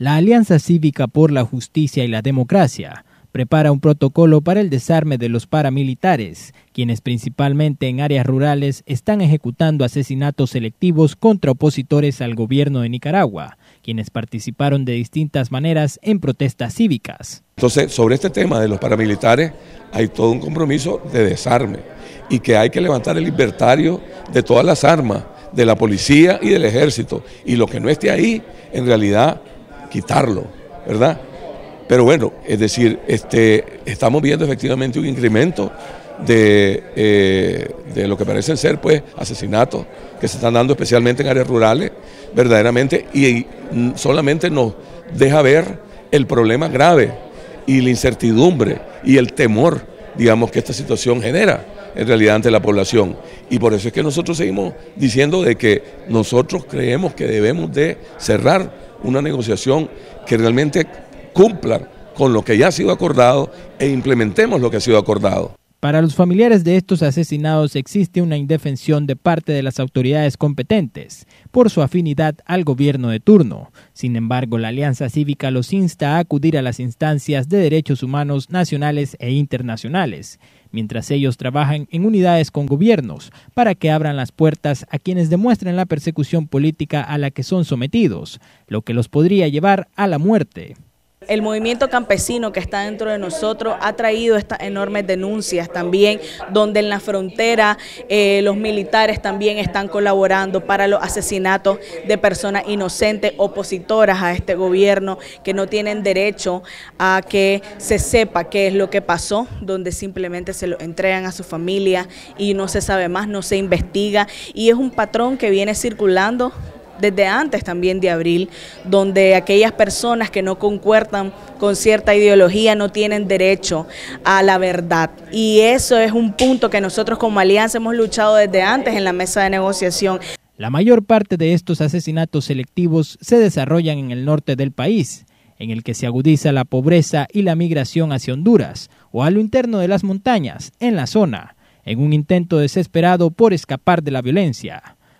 La Alianza Cívica por la Justicia y la Democracia prepara un protocolo para el desarme de los paramilitares, quienes principalmente en áreas rurales están ejecutando asesinatos selectivos contra opositores al gobierno de Nicaragua, quienes participaron de distintas maneras en protestas cívicas. Entonces, sobre este tema de los paramilitares hay todo un compromiso de desarme y que hay que levantar el libertario de todas las armas, de la policía y del ejército, y lo que no esté ahí, en realidad quitarlo, ¿verdad? Pero bueno, es decir, este, estamos viendo efectivamente un incremento de, eh, lo que parecen ser pues asesinatos que se están dando especialmente en áreas rurales, verdaderamente, y solamente nos deja ver el problema grave y la incertidumbre y el temor, digamos, que esta situación genera en realidad ante la población. Y por eso es que nosotros seguimos diciendo de que nosotros creemos que debemos de cerrar una negociación que realmente cumpla con lo que ya ha sido acordado e implementemos lo que ha sido acordado. Para los familiares de estos asesinados existe una indefensión de parte de las autoridades competentes por su afinidad al gobierno de turno. Sin embargo, la Alianza Cívica los insta a acudir a las instancias de derechos humanos nacionales e internacionales, mientras ellos trabajan en unidades con gobiernos para que abran las puertas a quienes demuestren la persecución política a la que son sometidos, lo que los podría llevar a la muerte el movimiento campesino que está dentro de nosotros ha traído estas enormes denuncias también, donde en la frontera eh, los militares también están colaborando para los asesinatos de personas inocentes, opositoras a este gobierno, que no tienen derecho a que se sepa qué es lo que pasó, donde simplemente se lo entregan a su familia y no se sabe más, no se investiga y es un patrón que viene circulando desde antes también de abril, donde aquellas personas que no concuerdan con cierta ideología no tienen derecho a la verdad. Y eso es un punto que nosotros como alianza hemos luchado desde antes en la mesa de negociación. La mayor parte de estos asesinatos selectivos se desarrollan en el norte del país, en el que se agudiza la pobreza y la migración hacia Honduras o a lo interno de las montañas, en la zona, en un intento desesperado por escapar de la violencia.